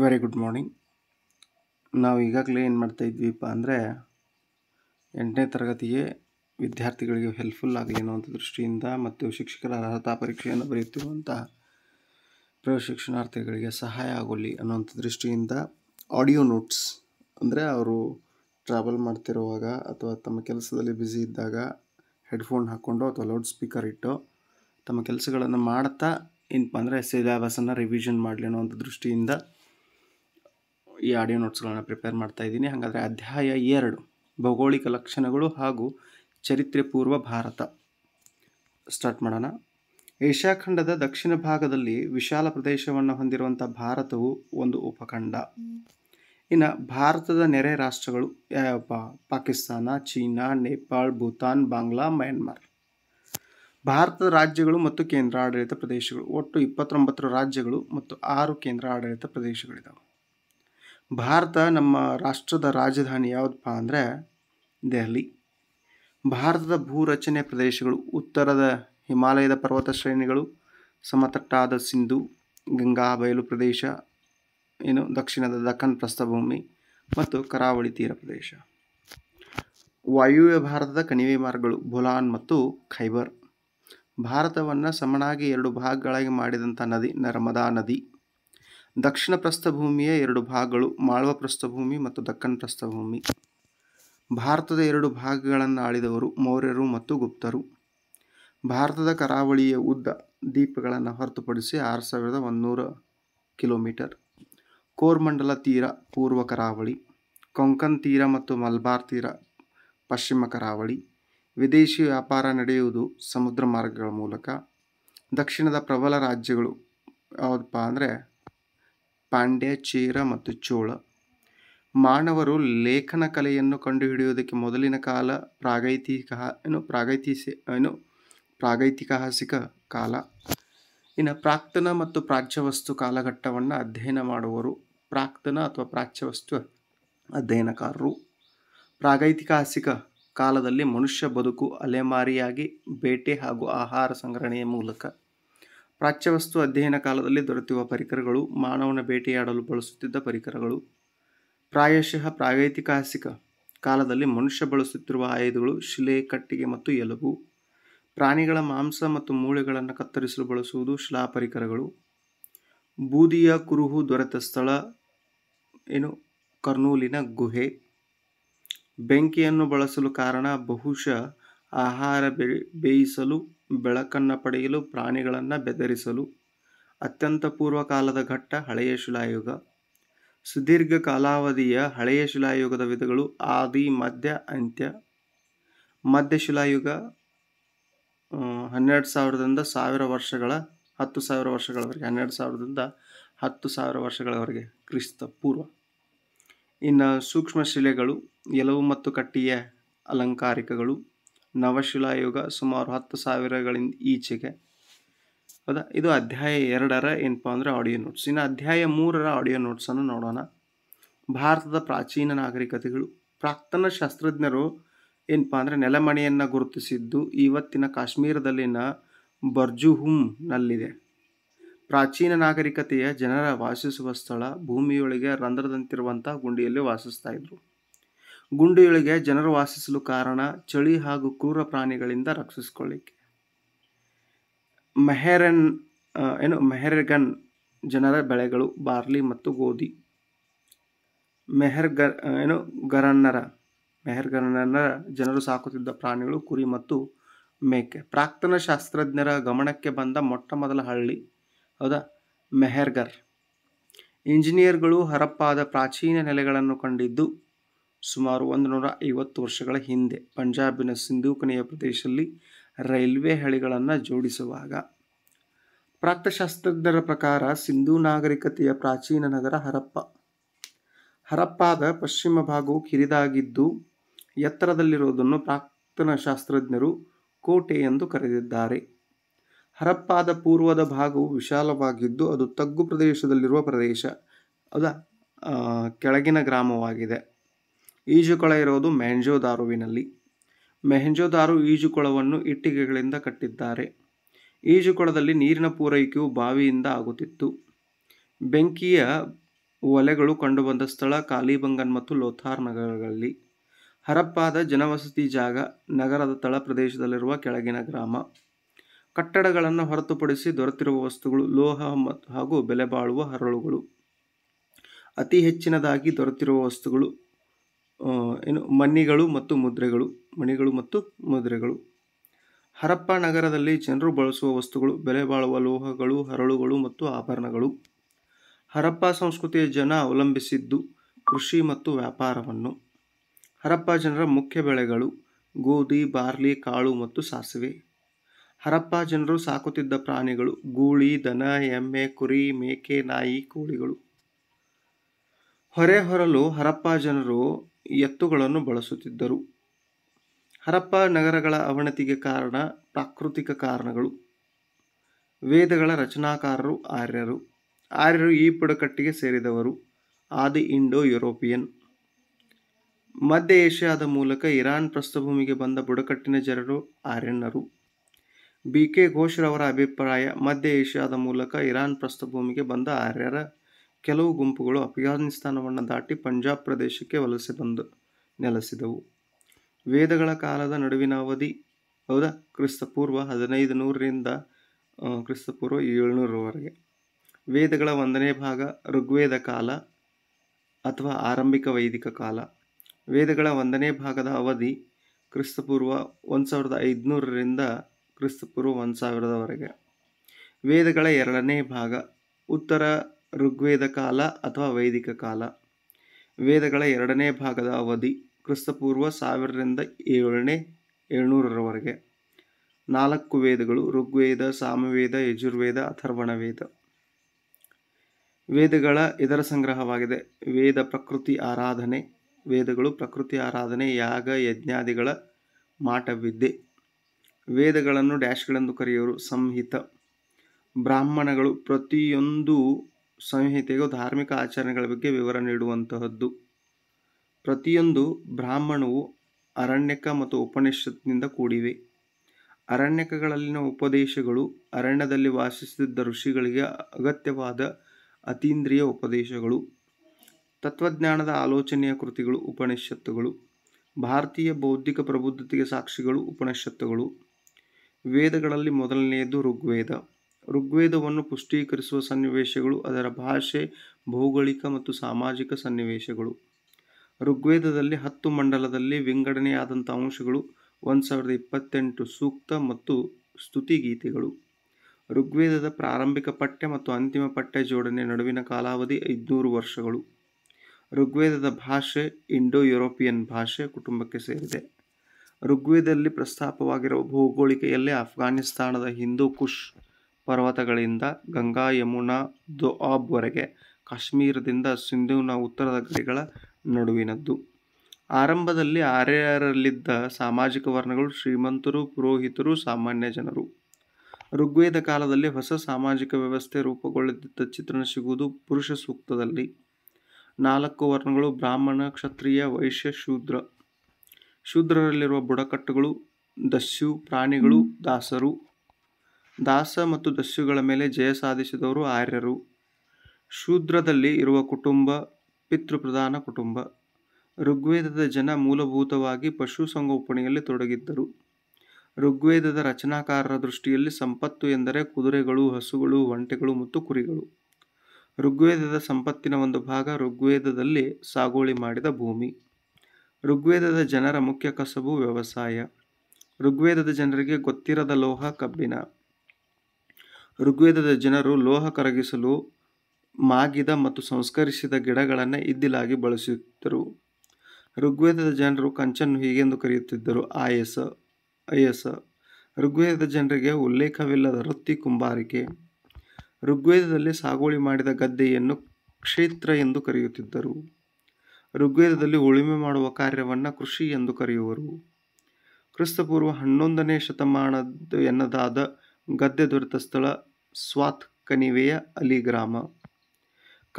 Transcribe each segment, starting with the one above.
very good morning ನಾವು ಈಗಾಗಲೇ ಏನು ಮಾಡ್ತಾ ಇದ್ವಿಪ್ಪ ಅಂದರೆ ಎಂಟನೇ ತರಗತಿಗೆ ವಿದ್ಯಾರ್ಥಿಗಳಿಗೆ ಹೆಲ್ಪ್ಫುಲ್ ಆಗಲಿ ಅನ್ನೋಂಥ ದೃಷ್ಟಿಯಿಂದ ಮತ್ತು ಶಿಕ್ಷಕರ ಅರ್ಹತಾ ಪರೀಕ್ಷೆಯನ್ನು ಬರೆಯುತ್ತಿರುವಂಥ ಶಿಕ್ಷಣಾರ್ಥಿಗಳಿಗೆ ಸಹಾಯ ಆಗಲಿ ಅನ್ನೋಂಥ ದೃಷ್ಟಿಯಿಂದ ಆಡಿಯೋ ನೋಟ್ಸ್ ಅಂದರೆ ಅವರು ಟ್ರಾವೆಲ್ ಮಾಡ್ತಿರುವಾಗ ಅಥವಾ ತಮ್ಮ ಕೆಲಸದಲ್ಲಿ ಬ್ಯುಸಿ ಇದ್ದಾಗ ಹೆಡ್ಫೋನ್ ಹಾಕ್ಕೊಂಡು ಅಥವಾ ಲೌಡ್ ಸ್ಪೀಕರ್ ಇಟ್ಟು ತಮ್ಮ ಕೆಲಸಗಳನ್ನು ಮಾಡ್ತಾ ಏನಪ್ಪ ಅಂದರೆ ಸಿಲೆಬಸನ್ನು ರಿವಿಷನ್ ಮಾಡಲಿ ಒಂದು ದೃಷ್ಟಿಯಿಂದ ಈ ಆಡಿಯೋ ನೋಟ್ಸ್ಗಳನ್ನು ಪ್ರಿಪೇರ್ ಮಾಡ್ತಾ ಇದ್ದೀನಿ ಹಾಗಾದರೆ ಅಧ್ಯಾಯ ಎರಡು ಭೌಗೋಳಿಕ ಲಕ್ಷಣಗಳು ಹಾಗೂ ಚರಿತ್ರೆ ಪೂರ್ವ ಭಾರತ ಸ್ಟಾರ್ಟ್ ಮಾಡೋಣ ಏಷ್ಯಾ ಖಂಡದ ದಕ್ಷಿಣ ಭಾಗದಲ್ಲಿ ವಿಶಾಲ ಪ್ರದೇಶವನ್ನು ಹೊಂದಿರುವಂಥ ಭಾರತವು ಒಂದು ಉಪಖಂಡ ಇನ್ನು ಭಾರತದ ನೆರೆ ರಾಷ್ಟ್ರಗಳು ಯಾವ್ಯಾವಪ್ಪ ಪಾಕಿಸ್ತಾನ ಚೀನಾ ನೇಪಾಳ್ ಭೂತಾನ್ ಬಾಂಗ್ಲಾ ಮ್ಯಾನ್ಮಾರ್ ಭಾರತದ ರಾಜ್ಯಗಳು ಮತ್ತು ಕೇಂದ್ರ ಆಡಳಿತ ಪ್ರದೇಶಗಳು ಒಟ್ಟು ಇಪ್ಪತ್ತೊಂಬತ್ತು ರಾಜ್ಯಗಳು ಮತ್ತು ಆರು ಕೇಂದ್ರ ಆಡಳಿತ ಪ್ರದೇಶಗಳಿದ್ದಾವೆ ಭಾರತ ನಮ್ಮ ರಾಷ್ಟ್ರದ ರಾಜಧಾನಿ ಯಾವುದಪ್ಪ ಅಂದರೆ ದೆಹಲಿ ಭಾರತದ ಭೂರಚನೆ ಪ್ರದೇಶಗಳು ಉತ್ತರದ ಹಿಮಾಲಯದ ಪರ್ವತ ಶ್ರೇಣಿಗಳು ಸಮತಟ್ಟಾದ ಸಿಂಧು ಗಂಗಾ ಬಯಲು ಪ್ರದೇಶ ಏನು ದಕ್ಷಿಣದ ದಖನ್ ಪ್ರಸ್ಥಭೂಮಿ ಮತ್ತು ಕರಾವಳಿ ತೀರ ಪ್ರದೇಶ ವಾಯುವ್ಯ ಭಾರತದ ಕಣಿವೆ ಮಾರ್ಗಗಳು ಬುಲಾನ್ ಮತ್ತು ಖೈಬರ್ ಭಾರತವನ್ನು ಸಮನಾಗಿ ಎರಡು ಭಾಗಗಳಾಗಿ ಮಾಡಿದಂಥ ನದಿ ನರ್ಮದಾ ನದಿ ದಕ್ಷಿಣ ಪ್ರಸ್ಥಭೂಮಿಯ ಎರಡು ಭಾಗಗಳು ಮಾಳ್ವ ಪ್ರಸ್ಥಭೂಮಿ ಮತ್ತು ದಕ್ಕನ್ ಪ್ರಸ್ಥಭೂಮಿ ಭಾರತದ ಎರಡು ಭಾಗಗಳನ್ನು ಆಳಿದವರು ಮೌರ್ಯರು ಮತ್ತು ಗುಪ್ತರು ಭಾರತದ ಕರಾವಳಿಯ ಉದ್ದ ದೀಪಗಳನ್ನು ಹೊರತುಪಡಿಸಿ ಆರು ಸಾವಿರದ ಒಂದೂರ ಕಿಲೋಮೀಟರ್ ಕೋರ್ಮಂಡಲ ತೀರ ಪೂರ್ವ ಕರಾವಳಿ ಕೊಂಕನ್ ತೀರ ಮತ್ತು ಮಲ್ಬಾರ್ ತೀರ ಪಶ್ಚಿಮ ಕರಾವಳಿ ವಿದೇಶಿ ವ್ಯಾಪಾರ ನಡೆಯುವುದು ಸಮುದ್ರ ಮಾರ್ಗಗಳ ಮೂಲಕ ದಕ್ಷಿಣದ ಪ್ರಬಲ ರಾಜ್ಯಗಳು ಯಾವುದಪ್ಪ ಅಂದರೆ ಪಾಂಡ್ಯ ಚೇರ ಮತ್ತು ಚೋಳ ಮಾನವರು ಲೇಖನ ಕಲೆಯನ್ನು ಕಂಡುಹಿಡಿಯುವುದಕ್ಕೆ ಮೊದಲಿನ ಕಾಲ ಪ್ರಾಗೈತಿಕ ಏನು ಪ್ರಾಗೈತಿಸಿ ಏನು ಪ್ರಾಗೈತಿಹಾಸಿಕ ಕಾಲ ಇನ್ನು ಪ್ರಾಕ್ತನ ಮತ್ತು ಪ್ರಾಚ್ಯವಸ್ತು ಕಾಲಘಟ್ಟವನ್ನು ಅಧ್ಯಯನ ಮಾಡುವರು ಪ್ರಾಕ್ತನ ಅಥವಾ ಪ್ರಾಚ್ಯವಸ್ತು ಅಧ್ಯಯನಕಾರರು ಪ್ರಾಗೈತಿಹಾಸಿಕ ಕಾಲದಲ್ಲಿ ಮನುಷ್ಯ ಬದುಕು ಅಲೆಮಾರಿಯಾಗಿ ಬೇಟೆ ಹಾಗೂ ಆಹಾರ ಸಂಗ್ರಹಣೆಯ ಮೂಲಕ ಪ್ರಾಚ್ಯವಸ್ತು ಅಧ್ಯಯನ ಕಾಲದಲ್ಲಿ ದೊರೆತಿರುವ ಪರಿಕರಗಳು ಮಾನವನ ಬೇಟೆಯಾಡಲು ಬಳಸುತ್ತಿದ್ದ ಪರಿಕರಗಳು ಪ್ರಾಯಶಃ ಪ್ರಾಗೈತಿಹಾಸಿಕ ಕಾಲದಲ್ಲಿ ಮನುಷ್ಯ ಬಳಸುತ್ತಿರುವ ಆಯುಧಗಳು ಶಿಲೆ ಕಟ್ಟಿಗೆ ಮತ್ತು ಎಲುಬು ಪ್ರಾಣಿಗಳ ಮಾಂಸ ಮತ್ತು ಮೂಳೆಗಳನ್ನು ಕತ್ತರಿಸಲು ಬಳಸುವುದು ಶಿಲಾ ಪರಿಕರಗಳು ಬೂದಿಯ ಕುರುಹು ದೊರೆತ ಸ್ಥಳ ಏನು ಕರ್ನೂಲಿನ ಗುಹೆ ಬೆಂಕಿಯನ್ನು ಬಳಸಲು ಕಾರಣ ಬಹುಶಃ ಆಹಾರ ಬೇಯಿಸಲು ಬೆಳಕನ್ನು ಪಡೆಯಲು ಪ್ರಾಣಿಗಳನ್ನು ಬೆದರಿಸಲು ಅತ್ಯಂತ ಪೂರ್ವಕಾಲದ ಘಟ್ಟ ಹಳೆಯ ಶಿಲಾಯುಗ ಸುದೀರ್ಘ ಕಾಲಾವಧಿಯ ಹಳೆಯ ಶಿಲಾಯುಗದ ವಿಧಗಳು ಆದಿ ಮಧ್ಯ ಅಂತ್ಯ ಮಧ್ಯ ಶಿಲಾಯುಗ ಹನ್ನೆರಡು ಸಾವಿರದಿಂದ ಸಾವಿರ ವರ್ಷಗಳ ಹತ್ತು ಸಾವಿರ ವರ್ಷಗಳವರೆಗೆ ಹನ್ನೆರಡು ಸಾವಿರದಿಂದ ಹತ್ತು ಸಾವಿರ ವರ್ಷಗಳವರೆಗೆ ಕ್ರಿಸ್ತ ಪೂರ್ವ ಇನ್ನು ಸೂಕ್ಷ್ಮ ಶಿಲೆಗಳು ಎಲವು ಮತ್ತು ಕಟ್ಟಿಯ ಅಲಂಕಾರಿಕಗಳು ನವಶಿಲಾಯುಗ ಸುಮಾರು ಹತ್ತು ಸಾವಿರಗಳಿಂದ ಈಚೆಗೆ ಹೌದಾ ಇದು ಅಧ್ಯಾಯ ಎರಡರ ಏನಪ್ಪ ಅಂದರೆ ಆಡಿಯೋ ನೋಟ್ಸ್ ಇನ್ನು ಅಧ್ಯಾಯ ಮೂರರ ಆಡಿಯೋ ನೋಟ್ಸನ್ನು ನೋಡೋಣ ಭಾರತದ ಪ್ರಾಚೀನ ನಾಗರಿಕತೆಗಳು ಪ್ರಾಕ್ತನ ಶಾಸ್ತ್ರಜ್ಞರು ಏನಪ್ಪ ಅಂದರೆ ನೆಲಮಣೆಯನ್ನು ಗುರುತಿಸಿದ್ದು ಇವತ್ತಿನ ಕಾಶ್ಮೀರದಲ್ಲಿನ ಬರ್ಜುಹುಮ್ನಲ್ಲಿದೆ ಪ್ರಾಚೀನ ನಾಗರಿಕತೆಯ ಜನರ ವಾಸಿಸುವ ಸ್ಥಳ ಭೂಮಿಯೊಳಗೆ ರಂಧ್ರದಂತಿರುವಂಥ ಗುಂಡಿಯಲ್ಲಿ ವಾಸಿಸ್ತಾ ಇದ್ರು ಗುಂಡಿಯೊಳಗೆ ಜನರು ವಾಸಿಸಲು ಕಾರಣ ಚಳಿ ಹಾಗೂ ಕ್ರೂರ ಪ್ರಾಣಿಗಳಿಂದ ರಕ್ಷಿಸಿಕೊಳ್ಳಿಕ್ಕೆ ಮೆಹರನ್ ಏನು ಮೆಹರ್ಗನ್ ಜನರ ಬೆಳೆಗಳು ಬಾರ್ಲಿ ಮತ್ತು ಗೋಧಿ ಮೆಹರ್ಗ ಏನು ಗರನ್ನರ ಮೆಹರ್ಗರನ್ನರ ಜನರು ಸಾಕುತ್ತಿದ್ದ ಪ್ರಾಣಿಗಳು ಕುರಿ ಮತ್ತು ಮೇಕೆ ಪ್ರಾಕ್ತನ ಶಾಸ್ತ್ರಜ್ಞರ ಗಮನಕ್ಕೆ ಬಂದ ಮೊಟ್ಟ ಮೊದಲ ಹಳ್ಳಿ ಹೌದಾ ಮೆಹರ್ಗರ್ ಇಂಜಿನಿಯರ್ಗಳು ಹರಪ್ಪಾದ ಪ್ರಾಚೀನ ನೆಲೆಗಳನ್ನು ಕಂಡಿದ್ದು ಸುಮಾರು ಒಂದು ನೂರ ಐವತ್ತು ವರ್ಷಗಳ ಹಿಂದೆ ಪಂಜಾಬಿನ ಸಿಂಧೂ ಕೊನೆಯ ಪ್ರದೇಶದಲ್ಲಿ ರೈಲ್ವೆ ಹಳಿಗಳನ್ನು ಜೋಡಿಸುವಾಗ ಪ್ರಾಕ್ತಶಾಸ್ತ್ರಜ್ಞರ ಪ್ರಕಾರ ಸಿಂಧೂ ನಾಗರಿಕತೆಯ ಪ್ರಾಚೀನ ನಗರ ಹರಪ್ಪ ಹರಪ್ಪಾದ ಪಶ್ಚಿಮ ಭಾಗವು ಕಿರಿದಾಗಿದ್ದು ಎತ್ತರದಲ್ಲಿರುವುದನ್ನು ಪ್ರಾಕ್ತನ ಶಾಸ್ತ್ರಜ್ಞರು ಕೋಟೆ ಎಂದು ಕರೆದಿದ್ದಾರೆ ಹರಪ್ಪಾದ ಪೂರ್ವದ ಭಾಗವು ವಿಶಾಲವಾಗಿದ್ದು ಅದು ತಗ್ಗು ಪ್ರದೇಶದಲ್ಲಿರುವ ಪ್ರದೇಶ ಅದು ಕೆಳಗಿನ ಗ್ರಾಮವಾಗಿದೆ ಈಜುಕೊಳ ಇರೋದು ಮೆಹೆಂಜೋದಾರುವಿನಲ್ಲಿ ಮೆಹೆಂಜೋದಾರು ಈಜುಕೊಳವನ್ನು ಇಟ್ಟಿಗೆಗಳಿಂದ ಕಟ್ಟಿದ್ದಾರೆ ಈಜುಕೊಳದಲ್ಲಿ ನೀರಿನ ಪೂರೈಕೆಯು ಬಾವಿಯಿಂದ ಆಗುತ್ತಿತ್ತು ಬೆಂಕಿಯ ಒಲೆಗಳು ಕಂಡುಬಂದ ಸ್ಥಳ ಕಾಲಿಬಂಗನ್ ಮತ್ತು ಲೋಥಾರ್ ನಗರಗಳಲ್ಲಿ ಹರಪ್ಪಾದ ಜನವಸತಿ ಜಾಗ ನಗರದ ತಳ ಪ್ರದೇಶದಲ್ಲಿರುವ ಕೆಳಗಿನ ಗ್ರಾಮ ಕಟ್ಟಡಗಳನ್ನು ಹೊರತುಪಡಿಸಿ ದೊರೆತಿರುವ ವಸ್ತುಗಳು ಲೋಹ ಮತ್ತು ಹಾಗೂ ಬೆಲೆ ಬಾಳುವ ಹರಳುಗಳು ಅತಿ ಹೆಚ್ಚಿನದಾಗಿ ದೊರೆತಿರುವ ವಸ್ತುಗಳು ಏನು ಮಣಿಗಳು ಮತ್ತು ಮುದ್ರೆಗಳು ಮಣಿಗಳು ಮತ್ತು ಮುದ್ರೆಗಳು ಹರಪ್ಪ ನಗರದಲ್ಲಿ ಜನರು ಬಳಸುವ ವಸ್ತುಗಳು ಬೆಲೆ ಬಾಳುವ ಲೋಹಗಳು ಹರಳುಗಳು ಮತ್ತು ಆಭರಣಗಳು ಹರಪ್ಪ ಸಂಸ್ಕೃತಿಯ ಜನ ಅವಲಂಬಿಸಿದ್ದು ಕೃಷಿ ಮತ್ತು ವ್ಯಾಪಾರವನ್ನು ಹರಪ್ಪ ಜನರ ಮುಖ್ಯ ಬೆಳೆಗಳು ಗೋಧಿ ಬಾರ್ಲಿ ಕಾಳು ಮತ್ತು ಸಾಸಿವೆ ಹರಪ್ಪ ಜನರು ಸಾಕುತ್ತಿದ್ದ ಪ್ರಾಣಿಗಳು ಗೂಳಿ ದನ ಎಮ್ಮೆ ಕುರಿ ಮೇಕೆ ನಾಯಿ ಕೋಳಿಗಳು ಹೊರೆ ಹೊರಲು ಹರಪ್ಪ ಜನರು ಎತ್ತುಗಳನ್ನು ಬಳಸುತ್ತಿದ್ದರು ಹರಪ್ಪ ನಗರಗಳ ಅವನತಿಗೆ ಕಾರಣ ಪ್ರಾಕೃತಿಕ ಕಾರಣಗಳು ವೇದಗಳ ರಚನಾಕಾರರು ಆರ್ಯರು ಆರ್ಯರು ಈ ಬುಡಕಟ್ಟಿಗೆ ಸೇರಿದವರು ಆದಿ ಇಂಡೋ ಯುರೋಪಿಯನ್ ಮಧ್ಯ ಏಷ್ಯಾದ ಮೂಲಕ ಇರಾನ್ ಪ್ರಸ್ಥಭೂಮಿಗೆ ಬಂದ ಬುಡಕಟ್ಟಿನ ಜನರು ಆರ್ಯನ್ನರು ಬಿ ಕೆ ಘೋಷ್ರವರ ಅಭಿಪ್ರಾಯ ಮಧ್ಯ ಏಷ್ಯಾದ ಮೂಲಕ ಇರಾನ್ ಪ್ರಸ್ಥಭೂಮಿಗೆ ಬಂದ ಆರ್ಯರ ಕೆಲವು ಗುಂಪುಗಳು ಅಫ್ಘಾನಿಸ್ತಾನವನ್ನು ದಾಟಿ ಪಂಜಾಬ್ ಪ್ರದೇಶಕ್ಕೆ ವಲಸೆ ಬಂದು ನೆಲೆಸಿದವು ವೇದಗಳ ಕಾಲದ ನಡುವಿನ ಅವಧಿ ಹೌದಾ ಕ್ರಿಸ್ತಪೂರ್ವ ಹದಿನೈದು ನೂರರಿಂದ ಕ್ರಿಸ್ತಪೂರ್ವ ಏಳ್ನೂರವರೆಗೆ ವೇದಗಳ ಒಂದನೇ ಭಾಗ ಋಗ್ವೇದ ಕಾಲ ಅಥವಾ ಆರಂಭಿಕ ವೈದಿಕ ಕಾಲ ವೇದಗಳ ಒಂದನೇ ಭಾಗದ ಅವಧಿ ಕ್ರಿಸ್ತಪೂರ್ವ ಒಂದು ಸಾವಿರದ ಐದುನೂರರಿಂದ ಕ್ರಿಸ್ತಪೂರ್ವ ಒಂದು ಸಾವಿರದವರೆಗೆ ವೇದಗಳ ಎರಡನೇ ಭಾಗ ಉತ್ತರ ಋಗ್ವೇದ ಕಾಲ ಅಥವಾ ವೈದಿಕ ಕಾಲ ವೇದಗಳ ಎರಡನೇ ಭಾಗದ ಅವಧಿ ಕ್ರಿಸ್ತಪೂರ್ವ ಸಾವಿರದಿಂದ ಏಳನೇ ಏಳ್ನೂರರವರೆಗೆ ನಾಲ್ಕು ವೇದಗಳು ಋಗ್ವೇದ ಸಾಮವೇದ ಯಜುರ್ವೇದ ಅಥರ್ವಣ ವೇದ ವೇದಗಳ ಇದರ ಸಂಗ್ರಹವಾಗಿದೆ ವೇದ ಪ್ರಕೃತಿ ಆರಾಧನೆ ವೇದಗಳು ಪ್ರಕೃತಿ ಆರಾಧನೆ ಯಾಗ ಯಜ್ಞಾದಿಗಳ ಮಾಟವಿದ್ದೆ ವೇದಗಳನ್ನು ಡ್ಯಾಶ್ಗಳೆಂದು ಕರೆಯುವರು ಸಂಹಿತ ಬ್ರಾಹ್ಮಣಗಳು ಪ್ರತಿಯೊಂದು ಸಂಹಿತೆಯು ಧಾರ್ಮಿಕ ಆಚರಣೆಗಳ ಬಗ್ಗೆ ವಿವರ ನೀಡುವಂತಹದ್ದು ಪ್ರತಿಯೊಂದು ಬ್ರಾಹ್ಮಣವು ಅರಣ್ಯಕ ಮತ್ತು ಉಪನಿಷತ್ನಿಂದ ಕೂಡಿವೆ ಅರಣ್ಯಕಗಳಲ್ಲಿನ ಉಪದೇಶಗಳು ಅರಣ್ಯದಲ್ಲಿ ವಾಸಿಸುತ್ತಿದ್ದ ಋಷಿಗಳಿಗೆ ಅಗತ್ಯವಾದ ಅತೀಂದ್ರಿಯ ಉಪದೇಶಗಳು ತತ್ವಜ್ಞಾನದ ಆಲೋಚನೆಯ ಕೃತಿಗಳು ಉಪನಿಷತ್ತುಗಳು ಭಾರತೀಯ ಬೌದ್ಧಿಕ ಪ್ರಬುದ್ಧತೆಗೆ ಸಾಕ್ಷಿಗಳು ಉಪನಿಷತ್ತುಗಳು ವೇದಗಳಲ್ಲಿ ಮೊದಲನೆಯದು ಋಗ್ವೇದ ಋಗ್ವೇದವನ್ನು ಪುಷ್ಟೀಕರಿಸುವ ಸನ್ನಿವೇಶಗಳು ಅದರ ಭಾಷೆ ಭೌಗೋಳಿಕ ಮತ್ತು ಸಾಮಾಜಿಕ ಸನ್ನಿವೇಶಗಳು ಋಗ್ವೇದದಲ್ಲಿ ಹತ್ತು ಮಂಡಲದಲ್ಲಿ ವಿಂಗಡಣೆಯಾದಂಥ ಅಂಶಗಳು ಒಂದು ಸಾವಿರದ ಇಪ್ಪತ್ತೆಂಟು ಸೂಕ್ತ ಮತ್ತು ಸ್ತುತಿಗೀತೆಗಳು ಋಗ್ವೇದದ ಪ್ರಾರಂಭಿಕ ಪಠ್ಯ ಮತ್ತು ಅಂತಿಮ ಪಠ್ಯ ಜೋಡಣೆ ನಡುವಿನ ಕಾಲಾವಧಿ ಐದುನೂರು ವರ್ಷಗಳು ಋಗ್ವೇದದ ಭಾಷೆ ಇಂಡೋ ಯುರೋಪಿಯನ್ ಭಾಷೆ ಕುಟುಂಬಕ್ಕೆ ಸೇರಿದೆ ಋಗ್ವೇದದಲ್ಲಿ ಪ್ರಸ್ತಾಪವಾಗಿರುವ ಭೌಗೋಳಿಕೆಯಲ್ಲಿ ಅಫ್ಘಾನಿಸ್ತಾನದ ಹಿಂದೂ ಕುಶ್ ಪರ್ವತಗಳಿಂದ ಗಂಗಾ ಯಮುನಾ ವರೆಗೆ ಕಾಶ್ಮೀರದಿಂದ ಸಿಂಧೂನ ಉತ್ತರದ ಗಡಿಗಳ ನಡುವಿನದ್ದು ಆರಂಭದಲ್ಲಿ ಆರ್ಯರಲ್ಲಿದ್ದ ಸಾಮಾಜಿಕ ವರ್ಣಗಳು ಶ್ರೀಮಂತರು ಪುರೋಹಿತರು ಸಾಮಾನ್ಯ ಜನರು ಋಗ್ವೇದ ಕಾಲದಲ್ಲಿ ಹೊಸ ಸಾಮಾಜಿಕ ವ್ಯವಸ್ಥೆ ರೂಪುಗೊಳ್ಳುತ್ತಿದ್ದ ಚಿತ್ರಣ ಸಿಗುವುದು ಪುರುಷ ಸೂಕ್ತದಲ್ಲಿ ನಾಲ್ಕು ವರ್ಣಗಳು ಬ್ರಾಹ್ಮಣ ಕ್ಷತ್ರಿಯ ವೈಶ್ಯ ಶೂದ್ರ ಶೂದ್ರರಲ್ಲಿರುವ ಬುಡಕಟ್ಟುಗಳು ದಸ್ಯು ಪ್ರಾಣಿಗಳು ದಾಸರು ದಾಸ ಮತ್ತು ದಸ್ಯುಗಳ ಮೇಲೆ ಜಯ ಸಾಧಿಸಿದವರು ಆರ್ಯರು ಶೂದ್ರದಲ್ಲಿ ಇರುವ ಕುಟುಂಬ ಪಿತೃಪ್ರಧಾನ ಕುಟುಂಬ ಋಗ್ವೇದದ ಜನ ಮೂಲಭೂತವಾಗಿ ಪಶುಸಂಗೋಪಣೆಯಲ್ಲಿ ತೊಡಗಿದ್ದರು ಋಗ್ವೇದದ ರಚನಾಕಾರರ ದೃಷ್ಟಿಯಲ್ಲಿ ಸಂಪತ್ತು ಎಂದರೆ ಕುದುರೆಗಳು ಹಸುಗಳು ಒಂಟೆಗಳು ಮತ್ತು ಕುರಿಗಳು ಋಗ್ವೇದದ ಸಂಪತ್ತಿನ ಒಂದು ಭಾಗ ಋಗ್ವೇದದಲ್ಲಿ ಸಾಗುವಳಿ ಮಾಡಿದ ಭೂಮಿ ಋಗ್ವೇದದ ಜನರ ಮುಖ್ಯ ಕಸಬು ವ್ಯವಸಾಯ ಋಗ್ವೇದದ ಜನರಿಗೆ ಗೊತ್ತಿರದ ಲೋಹ ಕಬ್ಬಿಣ ಋಗ್ವೇದದ ಜನರು ಲೋಹ ಕರಗಿಸಲು ಮಾಗಿದ ಮತ್ತು ಸಂಸ್ಕರಿಸಿದ ಗಿಡಗಳನ್ನು ಇದ್ದಿಲಾಗಿ ಬಳಸುತ್ತಿದ್ದರು ಋಗ್ವೇದದ ಜನರು ಕಂಚನ್ನು ಹೀಗೆಂದು ಕರೆಯುತ್ತಿದ್ದರು ಆಯಸ ಅಯಸ ಋಗ್ವೇದದ ಜನರಿಗೆ ಉಲ್ಲೇಖವಿಲ್ಲದ ವೃತ್ತಿ ಕುಂಬಾರಿಕೆ ಋಗ್ವೇದದಲ್ಲಿ ಸಾಗುವಳಿ ಮಾಡಿದ ಗದ್ದೆಯನ್ನು ಕ್ಷೇತ್ರ ಎಂದು ಕರೆಯುತ್ತಿದ್ದರು ಋಗ್ವೇದದಲ್ಲಿ ಉಳುಮೆ ಮಾಡುವ ಕಾರ್ಯವನ್ನು ಕೃಷಿ ಎಂದು ಕರೆಯುವರು ಕ್ರಿಸ್ತಪೂರ್ವ ಹನ್ನೊಂದನೇ ಶತಮಾನದ ಎನ್ನದಾದ ಗದ್ದೆ ದೊರೆತ ಸ್ಥಳ ಸ್ವಾತ್ ಕಣಿವೆಯ ಗ್ರಾಮ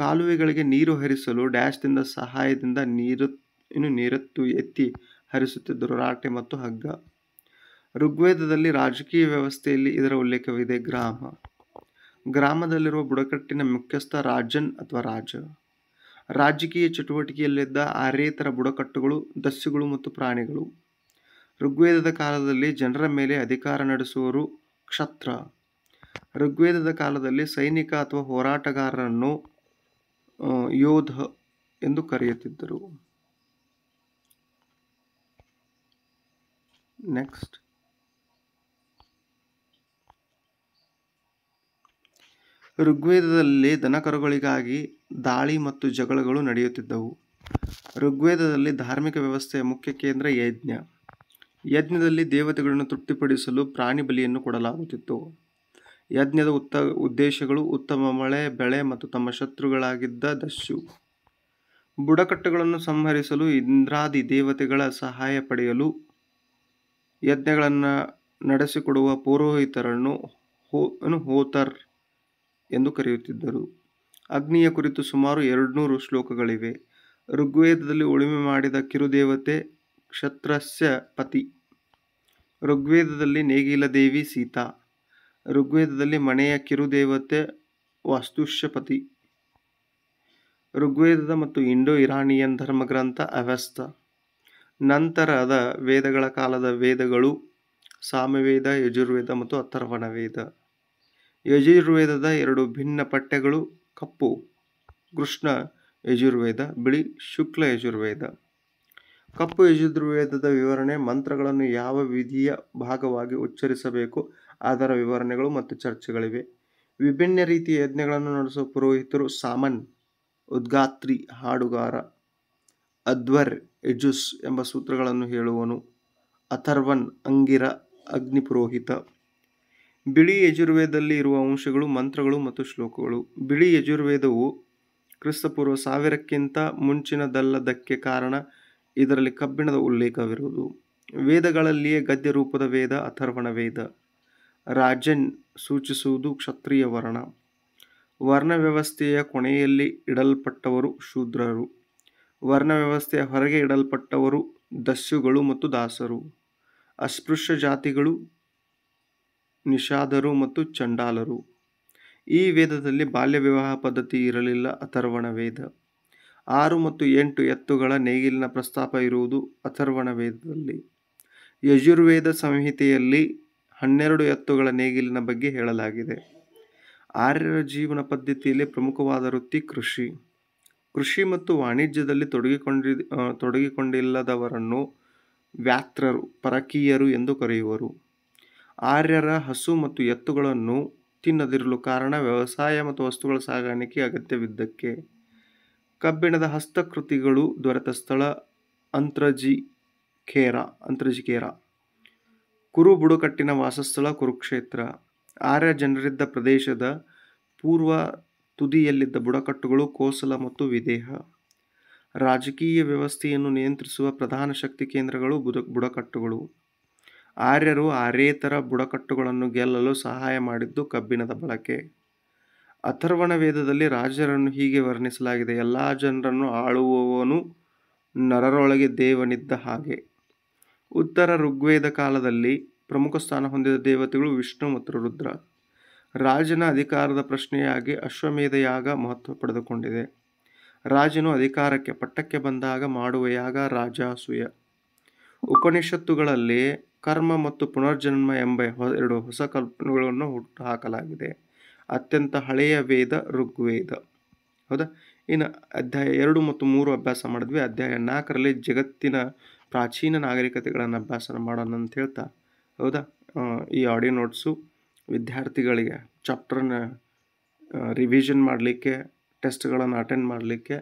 ಕಾಲುವೆಗಳಿಗೆ ನೀರು ಹರಿಸಲು ಡ್ಯಾಶ್ದಿಂದ ಸಹಾಯದಿಂದ ನೀರು ಇನ್ನು ನೀರತ್ತು ಎತ್ತಿ ಹರಿಸುತ್ತಿದ್ದರು ರಾಟೆ ಮತ್ತು ಹಗ್ಗ ಋಗ್ವೇದದಲ್ಲಿ ರಾಜಕೀಯ ವ್ಯವಸ್ಥೆಯಲ್ಲಿ ಇದರ ಉಲ್ಲೇಖವಿದೆ ಗ್ರಾಮ ಗ್ರಾಮದಲ್ಲಿರುವ ಬುಡಕಟ್ಟಿನ ಮುಖ್ಯಸ್ಥ ರಾಜನ್ ಅಥವಾ ರಾಜ ರಾಜಕೀಯ ಚಟುವಟಿಕೆಯಲ್ಲಿದ್ದ ಆರೇತರ ಬುಡಕಟ್ಟುಗಳು ದಸ್ಯುಗಳು ಮತ್ತು ಪ್ರಾಣಿಗಳು ಋಗ್ವೇದದ ಕಾಲದಲ್ಲಿ ಜನರ ಮೇಲೆ ಅಧಿಕಾರ ನಡೆಸುವರು ಕ್ಷತ್ರ ಋಗ್ವೇದದ ಕಾಲದಲ್ಲಿ ಸೈನಿಕ ಅಥವಾ ಹೋರಾಟಗಾರರನ್ನು ಯೋಧ ಎಂದು ಕರೆಯುತ್ತಿದ್ದರು ನೆಕ್ಸ್ಟ್ ಋಗ್ವೇದದಲ್ಲಿ ದನಕರುಗಳಿಗಾಗಿ ದಾಳಿ ಮತ್ತು ಜಗಳಗಳು ನಡೆಯುತ್ತಿದ್ದವು ಋಗ್ವೇದದಲ್ಲಿ ಧಾರ್ಮಿಕ ವ್ಯವಸ್ಥೆಯ ಮುಖ್ಯ ಕೇಂದ್ರ ಯಜ್ಞ ಯಜ್ಞದಲ್ಲಿ ದೇವತೆಗಳನ್ನು ತೃಪ್ತಿಪಡಿಸಲು ಪ್ರಾಣಿ ಬಲಿಯನ್ನು ಕೊಡಲಾಗುತ್ತಿತ್ತು ಯಜ್ಞದ ಉತ್ತ ಉದ್ದೇಶಗಳು ಉತ್ತಮ ಮಳೆ ಬೆಳೆ ಮತ್ತು ತಮ್ಮ ಶತ್ರುಗಳಾಗಿದ್ದ ದಸ್ಯು ಬುಡಕಟ್ಟುಗಳನ್ನು ಸಂಹರಿಸಲು ಇಂದ್ರಾದಿ ದೇವತೆಗಳ ಸಹಾಯ ಪಡೆಯಲು ಯಜ್ಞಗಳನ್ನು ನಡೆಸಿಕೊಡುವ ಪುರೋಹಿತರನ್ನು ಹೋನು ಹೋತರ್ ಎಂದು ಕರೆಯುತ್ತಿದ್ದರು ಅಗ್ನಿಯ ಕುರಿತು ಸುಮಾರು ಎರಡುನೂರು ಶ್ಲೋಕಗಳಿವೆ ಋಗ್ವೇದದಲ್ಲಿ ಉಳುಮೆ ಮಾಡಿದ ಕಿರುದೇವತೆ ಕ್ಷತ್ರಸ್ಯ ಪತಿ ಋಗ್ವೇದದಲ್ಲಿ ನೇಗಿಲ ದೇವಿ ಸೀತಾ ಋಗ್ವೇದದಲ್ಲಿ ಮನೆಯ ಕಿರುದೇವತೆ ವಾಸ್ತುಷ್ಯಪತಿ ಋಗ್ವೇದದ ಮತ್ತು ಇಂಡೋ ಇರಾನಿಯನ್ ಧರ್ಮಗ್ರಂಥ ಅವ್ಯಸ್ತ ನಂತರದ ವೇದಗಳ ಕಾಲದ ವೇದಗಳು ಸಾಮವೇದ ಯಜುರ್ವೇದ ಮತ್ತು ಅಥರ್ವಣ ವೇದ ಯಜುರ್ವೇದದ ಎರಡು ಭಿನ್ನ ಪಠ್ಯಗಳು ಕಪ್ಪು ಕೃಷ್ಣ ಯಜುರ್ವೇದ ಬಿಳಿ ಶುಕ್ಲ ಯಜುರ್ವೇದ ಕಪ್ಪು ಯಜುರ್ವೇದದ ವಿವರಣೆ ಮಂತ್ರಗಳನ್ನು ಯಾವ ವಿಧಿಯ ಭಾಗವಾಗಿ ಉಚ್ಚರಿಸಬೇಕು ಅದರ ವಿವರಣೆಗಳು ಮತ್ತು ಚರ್ಚೆಗಳಿವೆ ವಿಭಿನ್ನ ರೀತಿಯ ಯಜ್ಞಗಳನ್ನು ನಡೆಸುವ ಪುರೋಹಿತರು ಸಾಮನ್ ಉದ್ಗಾತ್ರಿ ಹಾಡುಗಾರ ಅದ್ವರ್ ಯಜುಸ್ ಎಂಬ ಸೂತ್ರಗಳನ್ನು ಹೇಳುವನು ಅಥರ್ವನ್ ಅಂಗಿರ ಅಗ್ನಿ ಪುರೋಹಿತ ಬಿಳಿ ಯಜುರ್ವೇದದಲ್ಲಿ ಇರುವ ಅಂಶಗಳು ಮಂತ್ರಗಳು ಮತ್ತು ಶ್ಲೋಕಗಳು ಬಿಳಿ ಯಜುರ್ವೇದವು ಕ್ರಿಸ್ತಪೂರ್ವ ಸಾವಿರಕ್ಕಿಂತ ಮುಂಚಿನದಲ್ಲದಕ್ಕೆ ಕಾರಣ ಇದರಲ್ಲಿ ಕಬ್ಬಿಣದ ಉಲ್ಲೇಖವಿರುವುದು ವೇದಗಳಲ್ಲಿಯೇ ಗದ್ಯ ರೂಪದ ವೇದ ಅಥರ್ವಣ ವೇದ ರಾಜನ್ ಸೂಚಿಸುವುದು ಕ್ಷತ್ರಿಯ ವರ್ಣ ವರ್ಣ ವ್ಯವಸ್ಥೆಯ ಕೊನೆಯಲ್ಲಿ ಇಡಲ್ಪಟ್ಟವರು ಶೂದ್ರರು ವರ್ಣ ವ್ಯವಸ್ಥೆಯ ಹೊರಗೆ ಇಡಲ್ಪಟ್ಟವರು ದಸ್ಯುಗಳು ಮತ್ತು ದಾಸರು ಅಸ್ಪೃಶ್ಯ ಜಾತಿಗಳು ನಿಷಾದರು ಮತ್ತು ಚಂಡಾಲರು ಈ ವೇದದಲ್ಲಿ ಬಾಲ್ಯ ವಿವಾಹ ಪದ್ಧತಿ ಇರಲಿಲ್ಲ ಅಥರ್ವಣ ವೇದ ಆರು ಮತ್ತು ಎಂಟು ಎತ್ತುಗಳ ನೇಗಿಲಿನ ಪ್ರಸ್ತಾಪ ಇರುವುದು ಅಥರ್ವಣ ವೇದದಲ್ಲಿ ಯಜುರ್ವೇದ ಸಂಹಿತೆಯಲ್ಲಿ ಹನ್ನೆರಡು ಎತ್ತುಗಳ ನೇಗಿಲಿನ ಬಗ್ಗೆ ಹೇಳಲಾಗಿದೆ ಆರ್ಯರ ಜೀವನ ಪದ್ಧತಿಯಲ್ಲಿ ಪ್ರಮುಖವಾದ ವೃತ್ತಿ ಕೃಷಿ ಕೃಷಿ ಮತ್ತು ವಾಣಿಜ್ಯದಲ್ಲಿ ತೊಡಗಿಕೊಂಡಿ ತೊಡಗಿಕೊಂಡಿಲ್ಲದವರನ್ನು ವ್ಯಾತ್ರರು ಪರಕೀಯರು ಎಂದು ಕರೆಯುವರು ಆರ್ಯರ ಹಸು ಮತ್ತು ಎತ್ತುಗಳನ್ನು ತಿನ್ನದಿರಲು ಕಾರಣ ವ್ಯವಸಾಯ ಮತ್ತು ವಸ್ತುಗಳ ಸಾಗಾಣಿಕೆ ಅಗತ್ಯವಿದ್ದಕ್ಕೆ ಕಬ್ಬಿಣದ ಹಸ್ತಕೃತಿಗಳು ದೊರೆತ ಸ್ಥಳ ಅಂತ್ರಜಿ ಖೇರ ಅಂತ್ರಜಿ ಖೇರ ಕುರು ಬುಡಕಟ್ಟಿನ ವಾಸಸ್ಥಳ ಕುರುಕ್ಷೇತ್ರ ಆರ್ಯ ಜನರಿದ್ದ ಪ್ರದೇಶದ ಪೂರ್ವ ತುದಿಯಲ್ಲಿದ್ದ ಬುಡಕಟ್ಟುಗಳು ಕೋಸಲ ಮತ್ತು ವಿದೇಹ ರಾಜಕೀಯ ವ್ಯವಸ್ಥೆಯನ್ನು ನಿಯಂತ್ರಿಸುವ ಪ್ರಧಾನ ಶಕ್ತಿ ಕೇಂದ್ರಗಳು ಬುಡ ಬುಡಕಟ್ಟುಗಳು ಆರ್ಯರು ಆರ್ಯೇತರ ಬುಡಕಟ್ಟುಗಳನ್ನು ಗೆಲ್ಲಲು ಸಹಾಯ ಮಾಡಿದ್ದು ಕಬ್ಬಿಣದ ಬಳಕೆ ಅಥರ್ವಣ ವೇದದಲ್ಲಿ ರಾಜರನ್ನು ಹೀಗೆ ವರ್ಣಿಸಲಾಗಿದೆ ಎಲ್ಲ ಜನರನ್ನು ಆಳುವವನು ನರರೊಳಗೆ ದೇವನಿದ್ದ ಹಾಗೆ ಉತ್ತರ ಋಗ್ವೇದ ಕಾಲದಲ್ಲಿ ಪ್ರಮುಖ ಸ್ಥಾನ ಹೊಂದಿದ ದೇವತೆಗಳು ವಿಷ್ಣು ಮತ್ತು ರುದ್ರ ರಾಜನ ಅಧಿಕಾರದ ಪ್ರಶ್ನೆಯಾಗಿ ಅಶ್ವಮೇಧ ಯಾಗ ಮಹತ್ವ ಪಡೆದುಕೊಂಡಿದೆ ರಾಜನು ಅಧಿಕಾರಕ್ಕೆ ಪಟ್ಟಕ್ಕೆ ಬಂದಾಗ ಮಾಡುವ ಯಾಗ ರಾಜಾಸೂಯ ಉಪನಿಷತ್ತುಗಳಲ್ಲಿ ಕರ್ಮ ಮತ್ತು ಪುನರ್ಜನ್ಮ ಎಂಬ ಎರಡು ಹೊಸ ಕಲ್ಪನೆಗಳನ್ನು ಹುಟ್ಟುಹಾಕಲಾಗಿದೆ ಅತ್ಯಂತ ಹಳೆಯ ವೇದ ಋಗ್ವೇದ ಹೌದಾ ಇನ್ನು ಅಧ್ಯಾಯ ಎರಡು ಮತ್ತು ಮೂರು ಅಭ್ಯಾಸ ಮಾಡಿದ್ವಿ ಅಧ್ಯಾಯ ನಾಲ್ಕರಲ್ಲಿ ಜಗತ್ತಿನ ಪ್ರಾಚೀನ ನಾಗರಿಕತೆಗಳನ್ನು ಅಭ್ಯಾಸ ಮಾಡೋಣ ಅಂತ ಹೇಳ್ತಾ ಹೌದಾ ಈ ಆಡಿಯೋ ನೋಟ್ಸು ವಿದ್ಯಾರ್ಥಿಗಳಿಗೆ ಚಾಪ್ಟರ್ನ ರಿವಿಷನ್ ಮಾಡಲಿಕ್ಕೆ ಟೆಸ್ಟ್ಗಳನ್ನು ಅಟೆಂಡ್ ಮಾಡಲಿಕ್ಕೆ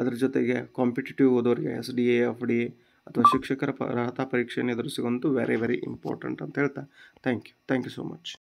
ಅದ್ರ ಜೊತೆಗೆ ಕಾಂಪಿಟೇಟಿವ್ ಓದೋರಿಗೆ S D A F D A ಅಥವಾ ಶಿಕ್ಷಕರ ಅರ್ಹತಾ ಪರೀಕ್ಷೆಯನ್ನು ಎದುರಿಸುವಂತೂ ವೆರಿ ವೆರಿ ಇಂಪಾರ್ಟೆಂಟ್ ಅಂತ ಹೇಳ್ತಾ thank you thank you so much